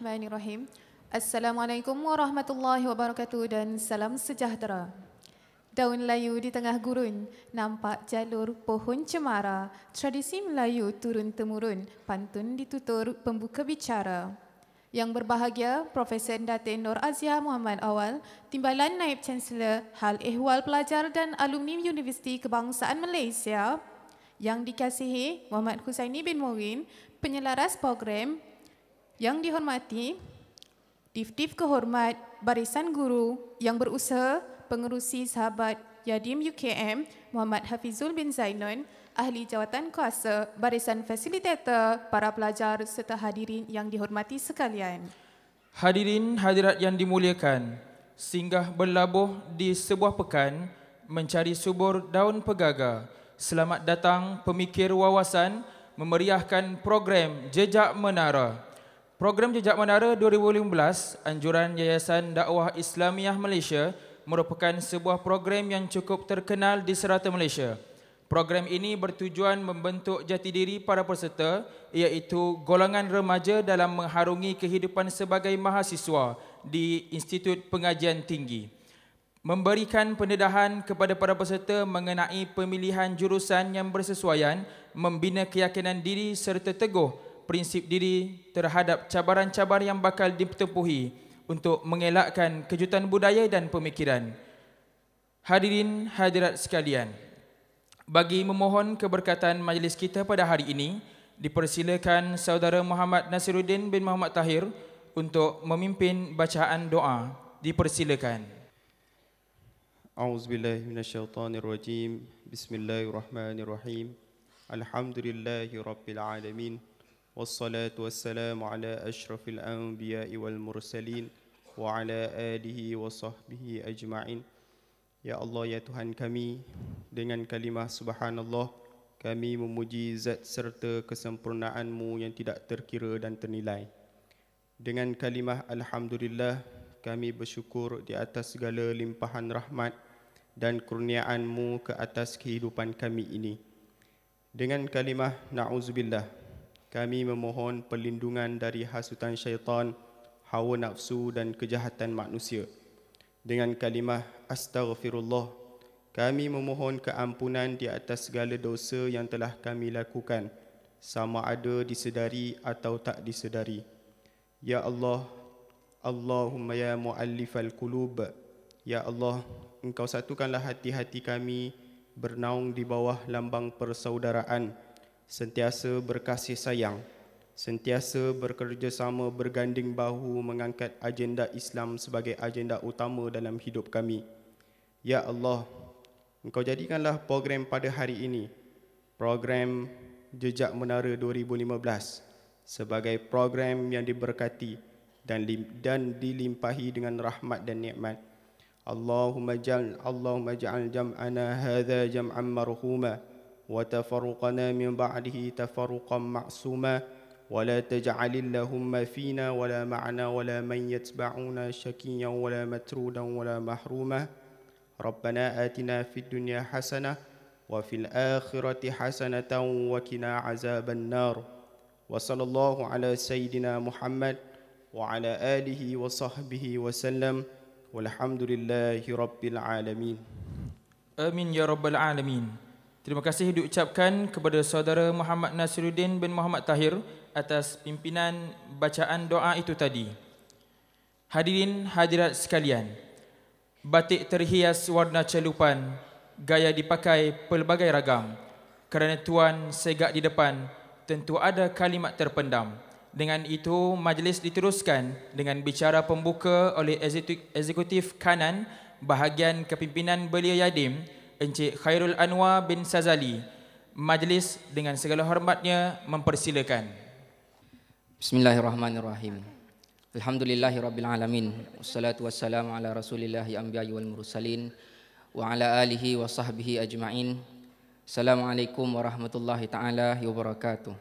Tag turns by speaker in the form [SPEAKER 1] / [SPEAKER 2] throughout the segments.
[SPEAKER 1] Bismillahirrahmanirrahim. Assalamualaikum warahmatullahi wabarakatuh dan salam sejahtera. Daun layu di tengah gurun, nampak jalur pohon cemara, tradisi Melayu turun-temurun, pantun ditutur pembuka bicara. Yang berbahagia, Profesor Datin Nur Azia Muhammad Awal, Timbalan Naib Chancellor Hal Ehwal Pelajar dan Alumni Universiti Kebangsaan Malaysia, yang dikasihi Muhammad Husaini bin Mawin, penyelaras program yang dihormati, Tiftif kehormat Barisan Guru yang berusaha pengerusi sahabat Yadim UKM Muhammad Hafizul bin Zainon, ahli jawatan kuasa Barisan Fasilitator para pelajar serta hadirin yang dihormati sekalian.
[SPEAKER 2] Hadirin hadirat yang dimuliakan, singgah berlabuh di sebuah pekan mencari subur daun pegaga. Selamat datang pemikir wawasan memeriahkan program Jejak Menara. Program Jejak Menara 2015 anjuran Yayasan Dakwah Islamiah Malaysia merupakan sebuah program yang cukup terkenal di serata Malaysia. Program ini bertujuan membentuk jati diri para peserta iaitu golongan remaja dalam mengharungi kehidupan sebagai mahasiswa di Institut Pengajian Tinggi. Memberikan pendedahan kepada para peserta mengenai pemilihan jurusan yang bersesuaian, membina keyakinan diri serta teguh prinsip diri terhadap cabaran-cabaran yang bakal ditempuhi untuk mengelakkan kejutan budaya dan pemikiran. Hadirin hadirat sekalian, bagi memohon keberkatan majlis kita pada hari ini, dipersilakan saudara Muhammad Nasiruddin bin Muhammad Tahir untuk memimpin bacaan doa. Dipersilakan.
[SPEAKER 3] A'udzubillahi minasyaitonirrajim. Bismillahirrahmanirrahim. Alhamdulillahirabbil alamin. والصلاة والسلام على أشرف الأنبياء والمرسلين وعلى آله وصحبه أجمعين يا الله يا تهان كمي dengan kalimah subhanallah kami memuji zat serta kesempurnaanmu yang tidak terkira dan ternilai dengan kalimah alhamdulillah kami bersyukur di atas segala limpahan rahmat dan kurniaanmu ke atas kehidupan kami ini dengan kalimah na'uzubillah kami memohon perlindungan dari hasutan syaitan, hawa nafsu dan kejahatan manusia. Dengan kalimah astaghfirullah, kami memohon keampunan di atas segala dosa yang telah kami lakukan, sama ada disedari atau tak disedari. Ya Allah, Allahumma ya muallif al-qulub, Ya Allah, Engkau satukanlah hati-hati kami bernaung di bawah lambang persaudaraan sentiasa berkasih sayang, sentiasa bekerjasama berganding bahu mengangkat agenda Islam sebagai agenda utama dalam hidup kami. Ya Allah, Engkau jadikanlah program pada hari ini, program Jejak Menara 2015 sebagai program yang diberkati dan dan dilimpahi dengan rahmat dan nikmat. Allahumma jal Allahumma ja'al jam'ana hadha jam'an marhumah وتفرقنا من بعده تفرقا معصوما ولا تجعل اللهم فينا ولا معنا ولا من يتبعونا شكيا ولا مترودا ولا محروما ربنا آتنا في الدنيا حسنة وفي الآخرة حسنة وكنا عذاب النار وصلى الله على سيدنا محمد وعلى آله وصحبه وسلم والحمد لله رب العالمين
[SPEAKER 2] آمين يا رب العالمين Terima kasih diucapkan kepada saudara Muhammad Nasiruddin bin Muhammad Tahir atas pimpinan bacaan doa itu tadi. Hadirin hadirat sekalian, batik terhias warna celupan, gaya dipakai pelbagai ragam. Kerana tuan segak di depan, tentu ada kalimat terpendam. Dengan itu, majlis diteruskan dengan bicara pembuka oleh eksekutif kanan bahagian kepimpinan belia Yadim, Encik Khairul Anwar bin Sazali. Majlis dengan segala
[SPEAKER 4] hormatnya mempersilakan. Bismillahirrahmanirrahim. Alhamdulillahirrabbilalamin. Wassalatu wassalamu ala rasulillahi anbiya'i wal mursalin. Wa ala alihi wa sahbihi ajma'in. Assalamualaikum warahmatullahi ta'ala wabarakatuh.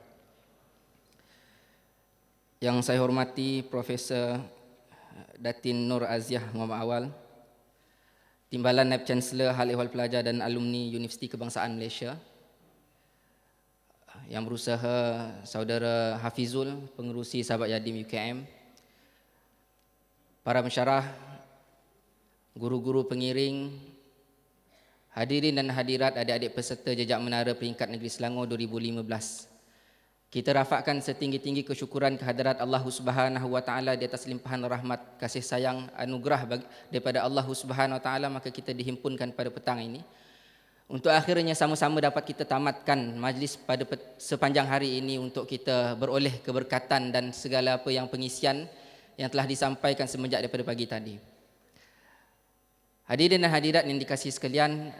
[SPEAKER 4] Yang saya hormati Profesor Datin Nur Aziah Muhammad Awal. Timbalan Naib Chancellor Hal Ehwal Pelajar dan Alumni Universiti Kebangsaan Malaysia yang berusaha saudara Hafizul, pengerusi sahabat Yadim UKM para mensyarah guru-guru pengiring hadirin dan hadirat adik-adik peserta jejak menara peringkat negeri Selangor 2015 kita rafakkan setinggi-tinggi kesyukuran kehadirat Allah Subhanahu wa taala di atas limpahan rahmat kasih sayang anugerah daripada Allah Subhanahu wa taala maka kita dihimpunkan pada petang ini. Untuk akhirnya sama-sama dapat kita tamatkan majlis pada sepanjang hari ini untuk kita beroleh keberkatan dan segala apa yang pengisian yang telah disampaikan semenjak daripada pagi tadi. Hadirin dan hadirat yang dikasihi sekalian,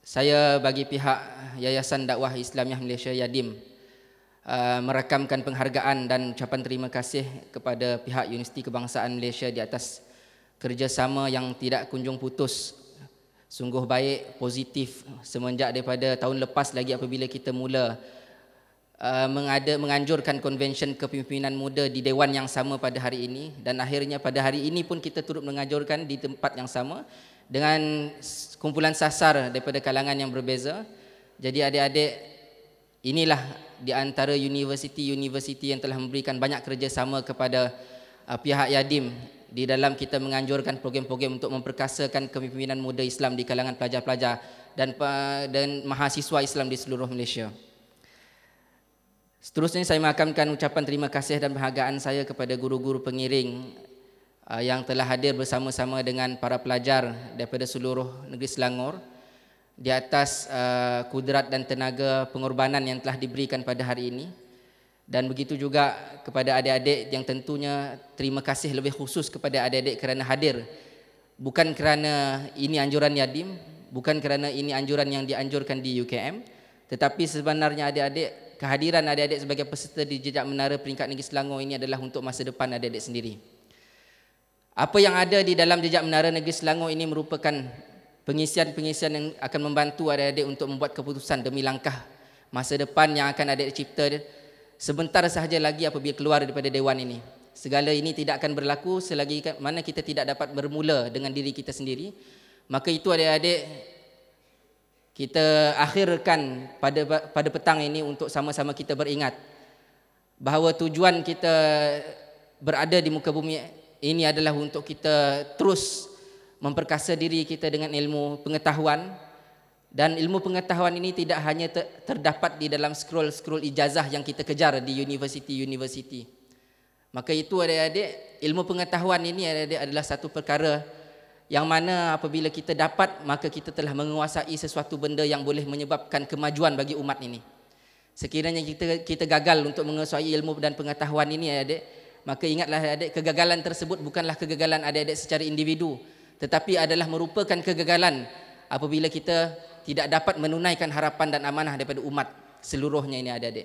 [SPEAKER 4] saya bagi pihak Yayasan Dakwah Islamiah Malaysia Yadim uh, merakamkan penghargaan dan ucapan terima kasih kepada pihak Universiti Kebangsaan Malaysia di atas kerjasama yang tidak kunjung putus. Sungguh baik, positif semenjak daripada tahun lepas lagi apabila kita mula uh, mengada, menganjurkan konvensyen kepimpinan muda di Dewan yang sama pada hari ini dan akhirnya pada hari ini pun kita turut mengajurkan di tempat yang sama dengan kumpulan sasar daripada kalangan yang berbeza. Jadi adik-adik, inilah di antara universiti-universiti yang telah memberikan banyak kerjasama kepada uh, pihak Yadim di dalam kita menganjurkan program-program untuk memperkasakan kepimpinan muda Islam di kalangan pelajar-pelajar dan uh, dan mahasiswa Islam di seluruh Malaysia. Seterusnya saya mengakamkan ucapan terima kasih dan penghargaan saya kepada guru-guru pengiring uh, yang telah hadir bersama-sama dengan para pelajar daripada seluruh negeri Selangor di atas uh, kudrat dan tenaga pengorbanan yang telah diberikan pada hari ini dan begitu juga kepada adik-adik yang tentunya terima kasih lebih khusus kepada adik-adik kerana hadir bukan kerana ini anjuran Yadim bukan kerana ini anjuran yang dianjurkan di UKM tetapi sebenarnya adik-adik kehadiran adik-adik sebagai peserta di Jejak Menara Peringkat Negeri Selangor ini adalah untuk masa depan adik-adik sendiri apa yang ada di dalam Jejak Menara Negeri Selangor ini merupakan pengisian-pengisian yang akan membantu adik-adik untuk membuat keputusan demi langkah masa depan yang akan adik-adik cipta sebentar sahaja lagi apabila keluar daripada dewan ini. Segala ini tidak akan berlaku selagi mana kita tidak dapat bermula dengan diri kita sendiri. Maka itu adik-adik kita akhirkan pada pada petang ini untuk sama-sama kita beringat bahawa tujuan kita berada di muka bumi ini adalah untuk kita terus memperkasa diri kita dengan ilmu pengetahuan dan ilmu pengetahuan ini tidak hanya ter- terdapat di dalam scroll-scroll ijazah yang kita kejar di universiti-universiti. Maka itu adik-adik, ilmu pengetahuan ini adik-adik adalah satu perkara yang mana apabila kita dapat maka kita telah menguasai sesuatu benda yang boleh menyebabkan kemajuan bagi umat ini. Sekiranya kita kita gagal untuk menguasai ilmu dan pengetahuan ini adik-adik, maka ingatlah adik-adik kegagalan tersebut bukanlah kegagalan adik-adik secara individu tetapi adalah merupakan kegagalan apabila kita tidak dapat menunaikan harapan dan amanah daripada umat seluruhnya ini adik-adik.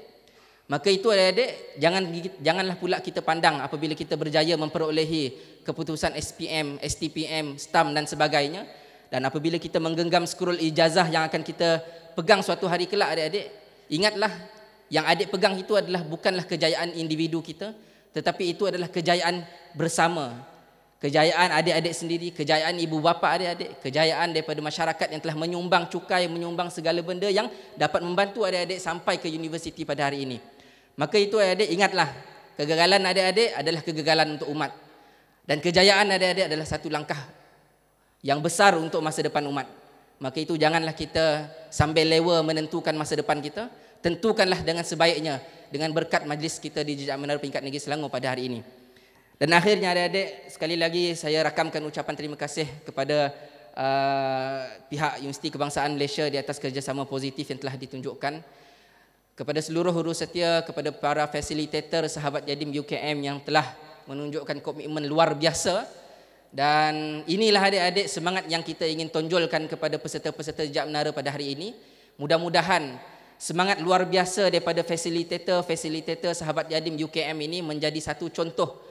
[SPEAKER 4] Maka itu adik-adik, jangan janganlah pula kita pandang apabila kita berjaya memperolehi keputusan SPM, STPM, STAM dan sebagainya dan apabila kita menggenggam skrul ijazah yang akan kita pegang suatu hari kelak adik-adik, ingatlah yang adik pegang itu adalah bukanlah kejayaan individu kita tetapi itu adalah kejayaan bersama kejayaan adik-adik sendiri, kejayaan ibu bapa adik-adik, kejayaan daripada masyarakat yang telah menyumbang cukai, menyumbang segala benda yang dapat membantu adik-adik sampai ke universiti pada hari ini. Maka itu adik-adik ingatlah, kegagalan adik-adik adalah kegagalan untuk umat. Dan kejayaan adik-adik adalah satu langkah yang besar untuk masa depan umat. Maka itu janganlah kita sambil lewa menentukan masa depan kita, tentukanlah dengan sebaiknya dengan berkat majlis kita di Jejak Menara Pingkat Negeri Selangor pada hari ini. Dan akhirnya adik-adik, sekali lagi saya rakamkan ucapan terima kasih kepada uh, pihak Universiti Kebangsaan Malaysia di atas kerjasama positif yang telah ditunjukkan. Kepada seluruh huru setia, kepada para fasilitator sahabat jadim UKM yang telah menunjukkan komitmen luar biasa. Dan inilah adik-adik semangat yang kita ingin tonjolkan kepada peserta-peserta Jejak Menara pada hari ini. Mudah-mudahan semangat luar biasa daripada fasilitator-fasilitator sahabat jadim UKM ini menjadi satu contoh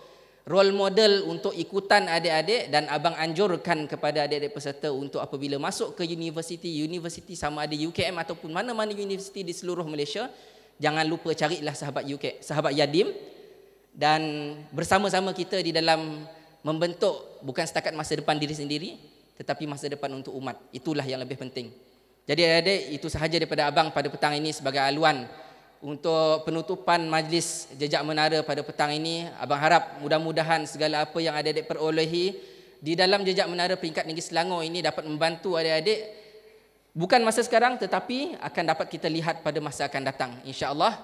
[SPEAKER 4] role model untuk ikutan adik-adik dan abang anjurkan kepada adik-adik peserta untuk apabila masuk ke universiti, universiti sama ada UKM ataupun mana-mana universiti di seluruh Malaysia, jangan lupa carilah sahabat UK, sahabat Yadim dan bersama-sama kita di dalam membentuk bukan setakat masa depan diri sendiri tetapi masa depan untuk umat. Itulah yang lebih penting. Jadi adik-adik, itu sahaja daripada abang pada petang ini sebagai aluan untuk penutupan majlis jejak menara pada petang ini abang harap mudah-mudahan segala apa yang adik-adik perolehi di dalam jejak menara peringkat negeri Selangor ini dapat membantu adik-adik bukan masa sekarang tetapi akan dapat kita lihat pada masa akan datang insya-Allah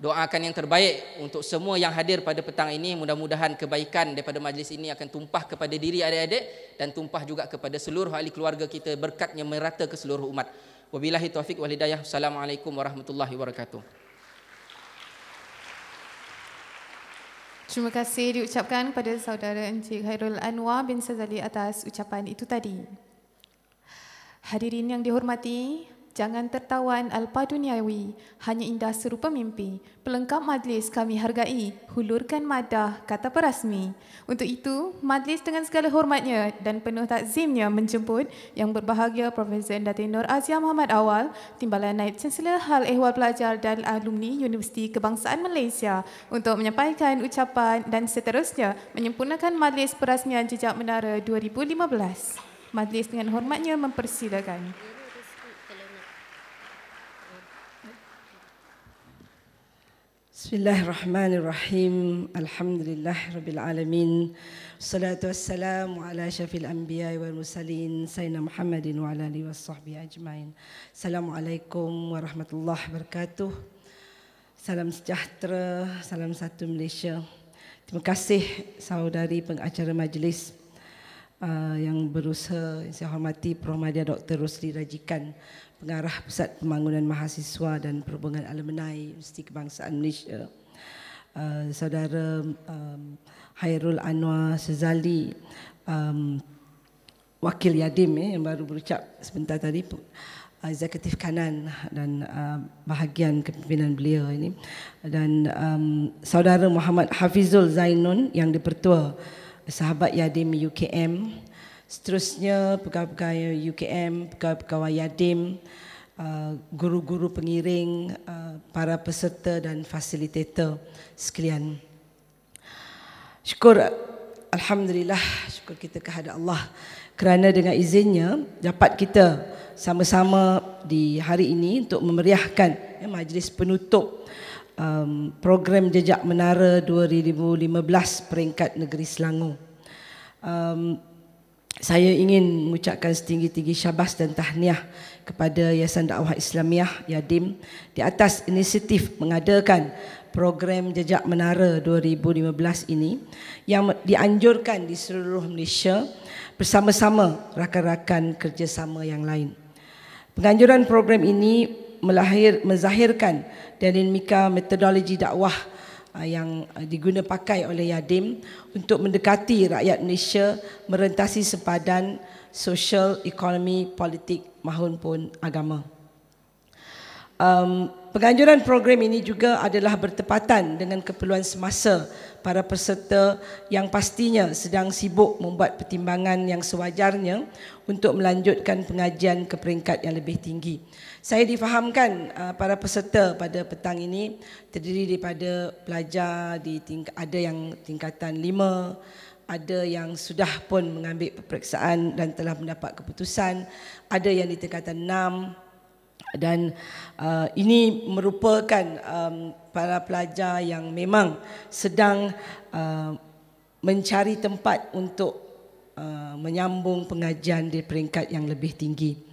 [SPEAKER 4] doakan yang terbaik untuk semua yang hadir pada petang ini mudah-mudahan kebaikan daripada majlis ini akan tumpah kepada diri adik-adik dan tumpah juga kepada seluruh ahli keluarga kita berkatnya merata ke seluruh umat Wabillahi taufik wal hidayah. Assalamualaikum warahmatullahi wabarakatuh.
[SPEAKER 1] Terima kasih diucapkan kepada saudara Encik Khairul Anwar bin Sazali atas ucapan itu tadi. Hadirin yang dihormati, Jangan tertawan alpa duniawi, hanya indah serupa mimpi. Pelengkap majlis kami hargai, hulurkan madah, kata perasmi. Untuk itu, majlis dengan segala hormatnya dan penuh takzimnya menjemput yang berbahagia Profesor Datin Nur Azia Muhammad Awal, Timbalan Naib Chancellor Hal Ehwal Pelajar dan Alumni Universiti Kebangsaan Malaysia untuk menyampaikan ucapan dan seterusnya menyempurnakan majlis perasmian Jejak Menara 2015. Majlis dengan hormatnya mempersilakan.
[SPEAKER 5] Bismillahirrahmanirrahim. Alhamdulillahirabbil alamin. Salatu wassalamu ala syafil anbiya wal mursalin sayyidina Muhammadin wa ala alihi washabbi ajmain. Assalamualaikum warahmatullahi wabarakatuh. Salam sejahtera, salam satu Malaysia. Terima kasih saudari pengacara majlis uh, yang berusaha yang saya hormati Prof. Dr. Rosli Rajikan pengarah Pusat Pembangunan Mahasiswa dan Perhubungan Alumni Universiti Kebangsaan Malaysia. Uh, saudara um, Hairul Anwar Sezali, um, Wakil Yadim eh, yang baru berucap sebentar tadi, uh, Executive kanan dan uh, bahagian kepimpinan beliau ini dan um, saudara Muhammad Hafizul Zainun yang dipertua sahabat Yadim UKM seterusnya pegawai-pegawai UKM, pegawai-pegawai Yadim, uh, guru-guru pengiring, uh, para peserta dan fasilitator sekalian. Syukur Alhamdulillah, syukur kita kehadap Allah kerana dengan izinnya dapat kita sama-sama di hari ini untuk memeriahkan eh, majlis penutup um, program Jejak Menara 2015 peringkat Negeri Selangor. Um, saya ingin mengucapkan setinggi-tinggi syabas dan tahniah kepada Yayasan Dakwah Islamiah Yadim di atas inisiatif mengadakan program Jejak Menara 2015 ini yang dianjurkan di seluruh Malaysia bersama-sama rakan-rakan kerjasama yang lain. Penganjuran program ini melahir, menzahirkan dinamika metodologi dakwah Uh, yang uh, diguna pakai oleh Yadim untuk mendekati rakyat Malaysia merentasi sempadan sosial, ekonomi, politik mahupun agama. Um, penganjuran program ini juga adalah bertepatan dengan keperluan semasa para peserta yang pastinya sedang sibuk membuat pertimbangan yang sewajarnya untuk melanjutkan pengajian ke peringkat yang lebih tinggi. Saya difahamkan uh, para peserta pada petang ini terdiri daripada pelajar di tingk- ada yang tingkatan 5, ada yang sudah pun mengambil peperiksaan dan telah mendapat keputusan, ada yang di tingkatan 6 dan uh, ini merupakan um, para pelajar yang memang sedang uh, mencari tempat untuk uh, menyambung pengajian di peringkat yang lebih tinggi.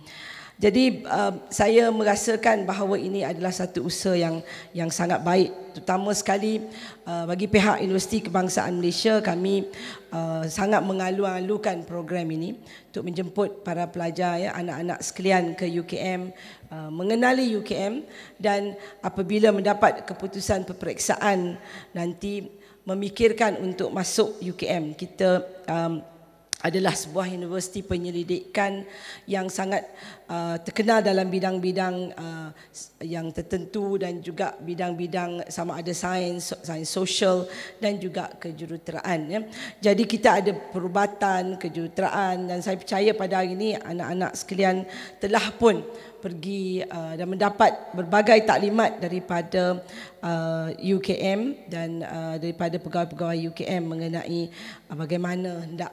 [SPEAKER 5] Jadi uh, saya merasakan bahawa ini adalah satu usaha yang yang sangat baik terutama sekali uh, bagi pihak Universiti Kebangsaan Malaysia kami uh, sangat mengalu-alukan program ini untuk menjemput para pelajar ya anak-anak sekalian ke UKM uh, mengenali UKM dan apabila mendapat keputusan peperiksaan nanti memikirkan untuk masuk UKM kita um, adalah sebuah universiti penyelidikan yang sangat uh, terkenal dalam bidang-bidang uh, yang tertentu dan juga bidang-bidang sama ada sains, sains sosial dan juga kejuruteraan. Ya. Jadi kita ada perubatan, kejuruteraan dan saya percaya pada hari ini anak-anak sekalian telah pun pergi uh, dan mendapat berbagai taklimat daripada uh, UKM dan uh, daripada pegawai-pegawai UKM mengenai uh, bagaimana hendak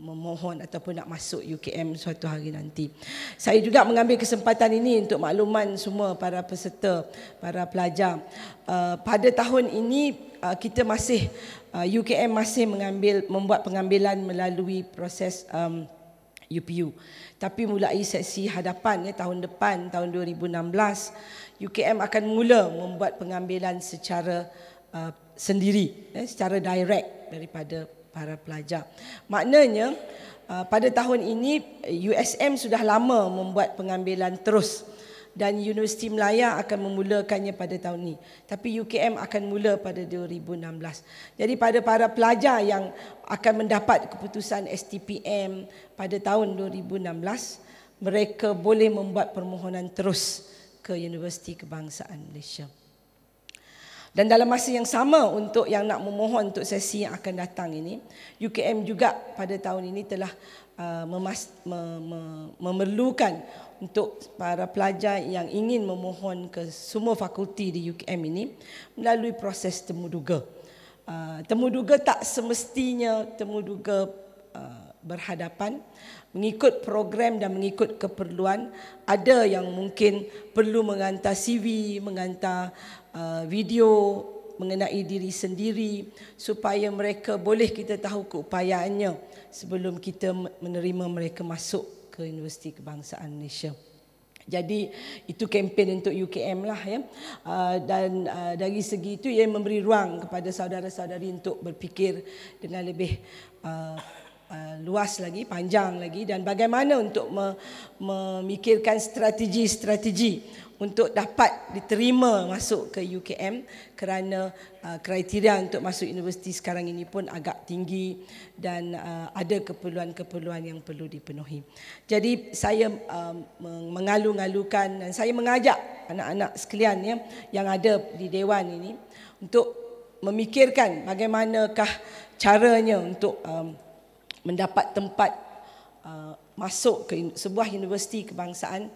[SPEAKER 5] memohon ataupun nak masuk UKM suatu hari nanti. Saya juga mengambil kesempatan ini untuk makluman semua para peserta, para pelajar. Uh, pada tahun ini uh, kita masih UKM uh, masih mengambil membuat pengambilan melalui proses UPU. Um, Tapi mulai sesi hadapan ya, tahun depan tahun 2016 UKM akan mula membuat pengambilan secara sendiri ya, secara direct daripada para pelajar. Maknanya uh, pada tahun ini USM sudah lama membuat pengambilan terus dan Universiti Melaya akan memulakannya pada tahun ini. Tapi UKM akan mula pada 2016. Jadi pada para pelajar yang akan mendapat keputusan STPM pada tahun 2016, mereka boleh membuat permohonan terus ke Universiti Kebangsaan Malaysia. Dan dalam masa yang sama untuk yang nak memohon untuk sesi yang akan datang ini, UKM juga pada tahun ini telah uh, me, me, memerlukan untuk para pelajar yang ingin memohon ke semua fakulti di UKM ini melalui proses temuduga. Uh, temuduga tak semestinya temuduga uh, berhadapan. Mengikut program dan mengikut keperluan, ada yang mungkin perlu menghantar CV, menghantar Uh, video mengenai diri sendiri supaya mereka boleh kita tahu keupayaannya sebelum kita menerima mereka masuk ke Universiti Kebangsaan Malaysia. Jadi itu kempen untuk UKM lah ya. Uh, dan uh, dari segi itu ia memberi ruang kepada saudara-saudari untuk berfikir dengan lebih luas lagi, panjang lagi dan bagaimana untuk memikirkan strategi-strategi untuk dapat diterima masuk ke UKM kerana uh, kriteria untuk masuk universiti sekarang ini pun agak tinggi dan uh, ada keperluan-keperluan yang perlu dipenuhi. Jadi saya uh, um, mengalu-alukan dan saya mengajak anak-anak sekalian ya yang ada di dewan ini untuk memikirkan bagaimanakah caranya untuk um, mendapat tempat uh, masuk ke sebuah universiti kebangsaan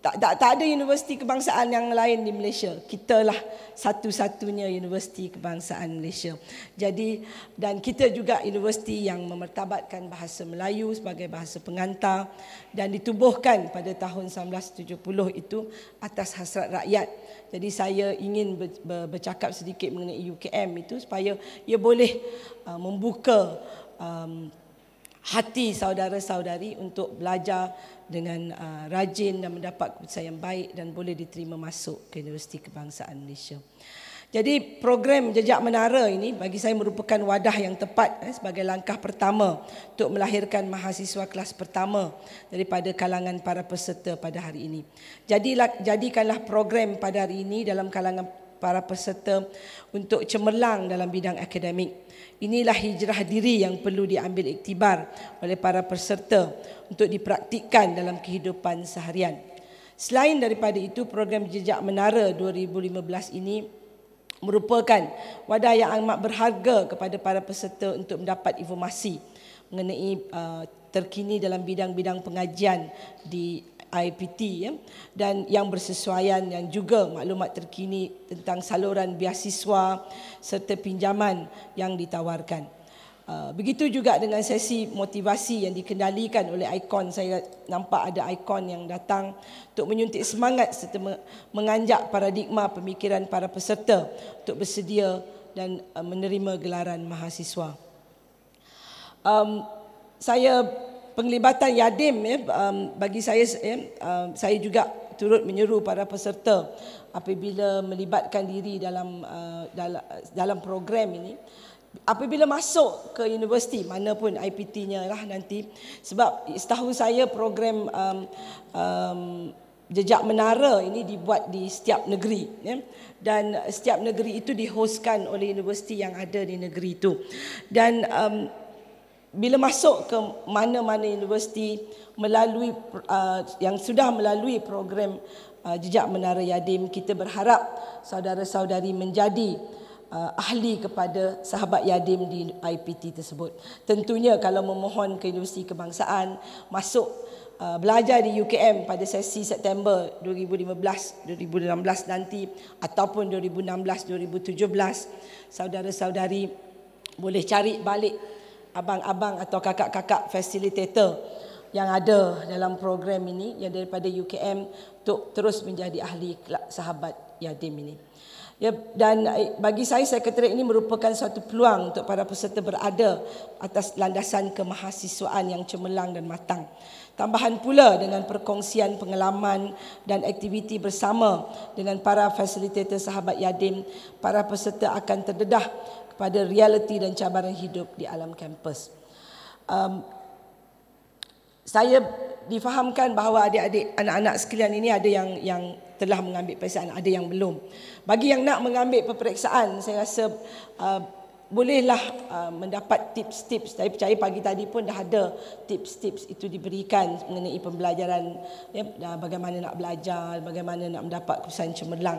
[SPEAKER 5] tak, tak, tak ada universiti kebangsaan yang lain di Malaysia. Kita lah satu-satunya universiti kebangsaan Malaysia. Jadi dan kita juga universiti yang memertabatkan bahasa Melayu sebagai bahasa pengantar dan ditubuhkan pada tahun 1970 itu atas hasrat rakyat. Jadi saya ingin ber, ber, bercakap sedikit mengenai UKM itu supaya ia boleh uh, membuka um, hati saudara-saudari untuk belajar dengan uh, rajin dan mendapat keputusan yang baik dan boleh diterima masuk ke Universiti Kebangsaan Malaysia. Jadi program Jejak Menara ini bagi saya merupakan wadah yang tepat eh, sebagai langkah pertama untuk melahirkan mahasiswa kelas pertama daripada kalangan para peserta pada hari ini. Jadi jadikanlah program pada hari ini dalam kalangan para peserta untuk cemerlang dalam bidang akademik Inilah hijrah diri yang perlu diambil iktibar oleh para peserta untuk dipraktikkan dalam kehidupan seharian. Selain daripada itu, program Jejak Menara 2015 ini merupakan wadah yang amat berharga kepada para peserta untuk mendapat informasi mengenai uh, terkini dalam bidang-bidang pengajian di IPT ya dan yang bersesuaian yang juga maklumat terkini tentang saluran biasiswa serta pinjaman yang ditawarkan. Uh, begitu juga dengan sesi motivasi yang dikendalikan oleh ikon saya nampak ada ikon yang datang untuk menyuntik semangat serta menganjak paradigma pemikiran para peserta untuk bersedia dan uh, menerima gelaran mahasiswa. Um, saya penglibatan Yadim ya um, bagi saya ya, um, saya juga turut menyeru para peserta apabila melibatkan diri dalam uh, dalam, dalam program ini apabila masuk ke universiti mana pun IPT-nya lah nanti sebab setahu saya program um, um, jejak menara ini dibuat di setiap negeri ya dan setiap negeri itu dihoskan oleh universiti yang ada di negeri itu dan um, bila masuk ke mana-mana universiti melalui uh, yang sudah melalui program uh, jejak menara yadim kita berharap saudara-saudari menjadi uh, ahli kepada sahabat yadim di IPT tersebut tentunya kalau memohon ke universiti kebangsaan masuk belajar di UKM pada sesi September 2015 2016 nanti ataupun 2016 2017 saudara-saudari boleh cari balik abang-abang atau kakak-kakak facilitator yang ada dalam program ini yang daripada UKM untuk terus menjadi ahli sahabat yatim ini. Ya, dan eh, bagi saya, sekretariat ini merupakan satu peluang untuk para peserta berada atas landasan kemahasiswaan yang cemerlang dan matang. Tambahan pula dengan perkongsian pengalaman dan aktiviti bersama dengan para fasilitator sahabat Yadim, para peserta akan terdedah kepada realiti dan cabaran hidup di alam kampus. Um, saya difahamkan bahawa adik-adik anak-anak sekalian ini ada yang yang telah mengambil peperiksaan, ada yang belum. Bagi yang nak mengambil peperiksaan, saya rasa uh, bolehlah uh, mendapat tips-tips. Saya percaya pagi tadi pun dah ada tips-tips itu diberikan mengenai pembelajaran ya, uh, bagaimana nak belajar, bagaimana nak mendapat kesan cemerlang.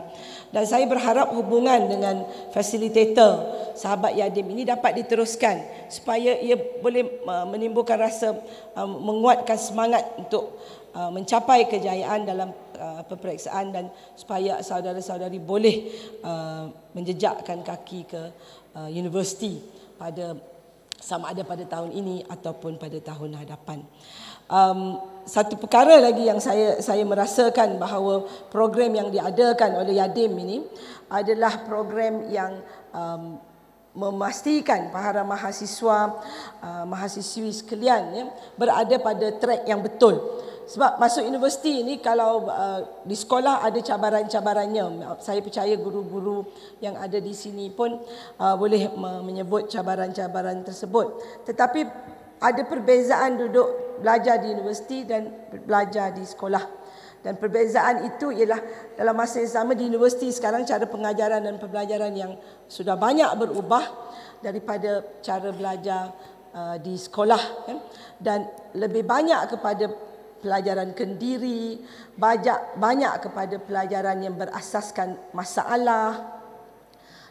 [SPEAKER 5] Dan saya berharap hubungan dengan facilitator sahabat Yadim ini dapat diteruskan supaya ia boleh uh, menimbulkan rasa uh, menguatkan semangat untuk uh, mencapai kejayaan dalam uh, peperiksaan dan supaya saudara-saudari boleh uh, menjejakkan kaki ke Uh, universiti pada sama ada pada tahun ini ataupun pada tahun hadapan. Um, satu perkara lagi yang saya saya merasakan bahawa program yang diadakan oleh Yadim ini adalah program yang um, memastikan para mahasiswa uh, mahasiswi sekalian ya, berada pada track yang betul sebab masuk universiti ini kalau uh, di sekolah ada cabaran-cabarannya saya percaya guru-guru yang ada di sini pun uh, boleh menyebut cabaran-cabaran tersebut tetapi ada perbezaan duduk belajar di universiti dan belajar di sekolah dan perbezaan itu ialah dalam masa yang sama di universiti sekarang cara pengajaran dan pembelajaran yang sudah banyak berubah daripada cara belajar uh, di sekolah kan? dan lebih banyak kepada pelajaran kendiri, banyak banyak kepada pelajaran yang berasaskan masalah.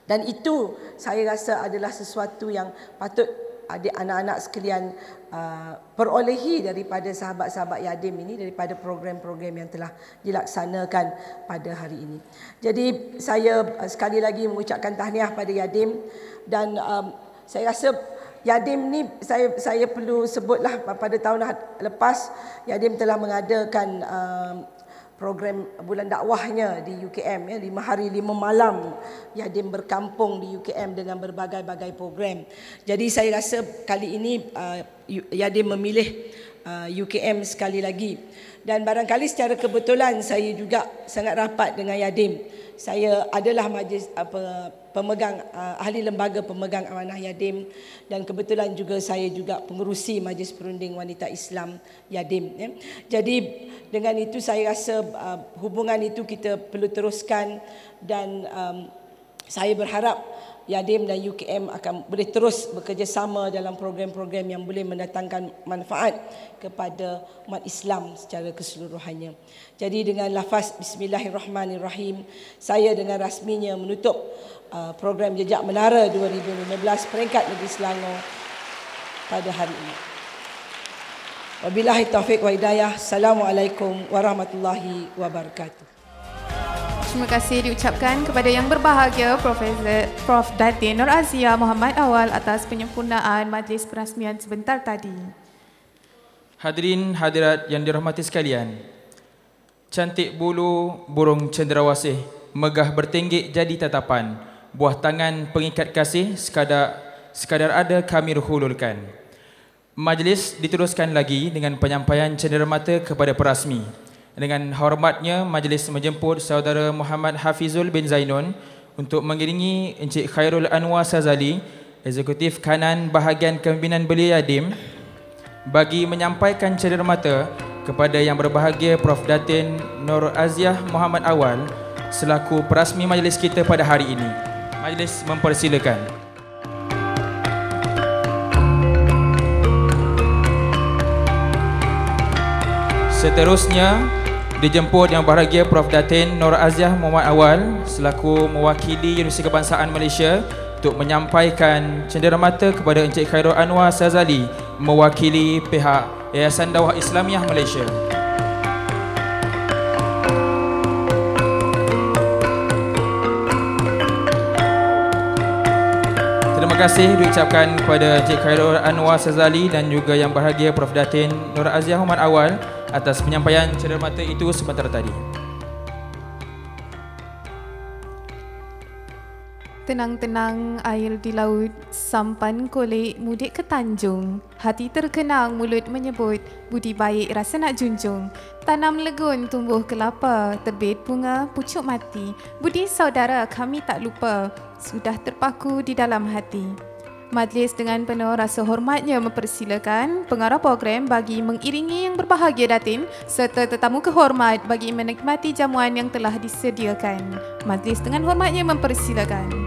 [SPEAKER 5] Dan itu saya rasa adalah sesuatu yang patut adik anak-anak sekalian uh, perolehi daripada sahabat-sahabat Yadim ini daripada program-program yang telah dilaksanakan pada hari ini. Jadi saya uh, sekali lagi mengucapkan tahniah pada Yadim dan um, saya rasa Yadim ni saya saya perlu sebutlah pada tahun lah lepas Yadim telah mengadakan um, program bulan dakwahnya di UKM ya lima hari lima malam Yadim berkampung di UKM dengan berbagai-bagai program. Jadi saya rasa kali ini uh, Yadim memilih UKM uh, sekali lagi dan barangkali secara kebetulan saya juga sangat rapat dengan Yadim saya adalah majlis apa ah, pemegang ah, ahli lembaga pemegang amanah Yadim dan kebetulan juga saya juga pengerusi Majlis Perunding Wanita Islam Yadim ya. Jadi dengan itu saya rasa ah, hubungan itu kita perlu teruskan dan um, saya berharap Yadim dan UKM akan boleh terus bekerjasama dalam program-program yang boleh mendatangkan manfaat kepada umat Islam secara keseluruhannya. Jadi dengan lafaz bismillahirrahmanirrahim, saya dengan rasminya menutup uh, program Jejak Menara 2015 peringkat negeri Selangor pada hari ini. Wabillahi taufik wa hidayah. Assalamualaikum warahmatullahi wabarakatuh
[SPEAKER 1] terima kasih diucapkan kepada yang berbahagia Prof. Prof Datin Nur Azia Muhammad Awal atas penyempurnaan majlis perasmian sebentar tadi.
[SPEAKER 2] Hadirin hadirat yang dirahmati sekalian. Cantik bulu burung cenderawasih megah bertinggi jadi tatapan. Buah tangan pengikat kasih sekadar sekadar ada kami hululkan. Majlis diteruskan lagi dengan penyampaian cenderamata kepada perasmi dengan hormatnya majlis menjemput saudara Muhammad Hafizul bin Zainun untuk mengiringi Encik Khairul Anwar Sazali, eksekutif kanan bahagian kepimpinan Belia Yadim bagi menyampaikan cedera mata kepada yang berbahagia Prof. Datin Nur Aziah Muhammad Awal selaku perasmi majlis kita pada hari ini. Majlis mempersilakan. Seterusnya, dijemput yang bahagia Prof. Datin Nur Aziah Muhammad Awal selaku mewakili Universiti Kebangsaan Malaysia untuk menyampaikan cenderamata kepada Encik Khairul Anwar Sazali mewakili pihak Yayasan Dawah Islamiah Malaysia. Terima kasih diucapkan kepada Encik Khairul Anwar Sazali dan juga yang bahagia Prof. Datin Nur Aziah Muhammad Awal atas penyampaian ceramata itu sebentar tadi.
[SPEAKER 1] Tenang-tenang air di laut, sampan kolik mudik ke Tanjung. Hati terkenang mulut menyebut, budi baik rasa nak junjung. Tanam legun tumbuh kelapa, terbit bunga pucuk mati. Budi saudara kami tak lupa, sudah terpaku di dalam hati. Majlis dengan penuh rasa hormatnya mempersilakan pengarah program bagi mengiringi yang berbahagia datin serta tetamu kehormat bagi menikmati jamuan yang telah disediakan. Majlis dengan hormatnya mempersilakan.